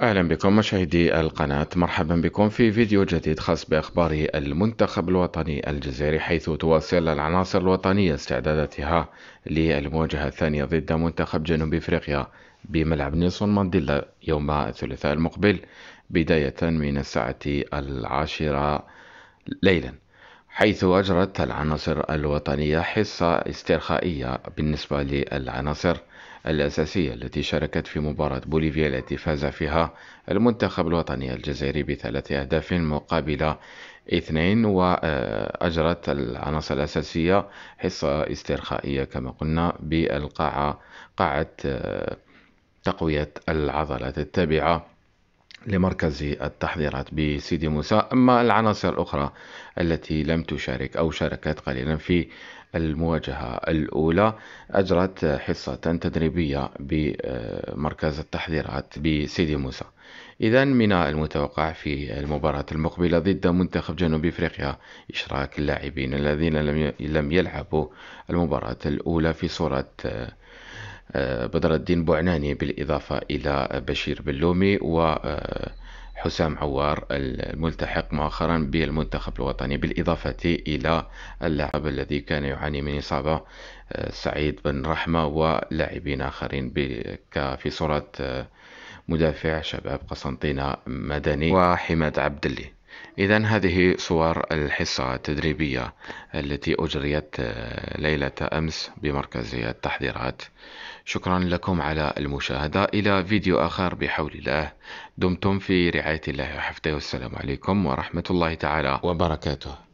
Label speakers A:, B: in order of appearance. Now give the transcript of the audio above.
A: أهلا بكم مشاهدي القناة مرحبا بكم في فيديو جديد خاص بأخبار المنتخب الوطني الجزائري حيث تواصل العناصر الوطنية استعداداتها للمواجهة الثانية ضد منتخب جنوب أفريقيا بملعب نيلسون مانديلا يوم الثلاثاء المقبل بداية من الساعة العاشرة ليلا حيث أجرت العناصر الوطنية حصة استرخائية بالنسبة للعناصر الأساسية التي شاركت في مباراة بوليفيا التي فاز فيها المنتخب الوطني الجزائري بثلاث أهداف مقابل اثنين وأجرت العناصر الأساسية حصة استرخائية كما قلنا بالقاعة قاعة آه، تقوية العضلات التابعة لمركز التحضيرات بسيدي موسى أما العناصر الأخرى التي لم تشارك أو شاركت قليلا في المواجهة الأولى أجرت حصة تدريبية بمركز التحضيرات بسيدي موسى إذا من المتوقع في المباراة المقبلة ضد منتخب جنوب أفريقيا إشراك اللاعبين الذين لم يلعبوا المباراة الأولى في صورة بدر الدين بوعناني بالإضافة إلى بشير بلومي و آه، حسام عوار الملتحق مؤخرا بالمنتخب الوطني بالإضافة إلى اللاعب الذي كان يعاني من إصابة آه، سعيد بن رحمة ولاعبين آخرين في صورة آه، مدافع شباب قسنطينة مدني وحماد عبد إذا هذه صور الحصة التدريبية التي أجريت آه، ليلة أمس بمركز التحضيرات شكرا لكم على المشاهدة إلى فيديو آخر بحول الله دمتم في رعاية الله وحفظه والسلام عليكم ورحمة الله تعالى وبركاته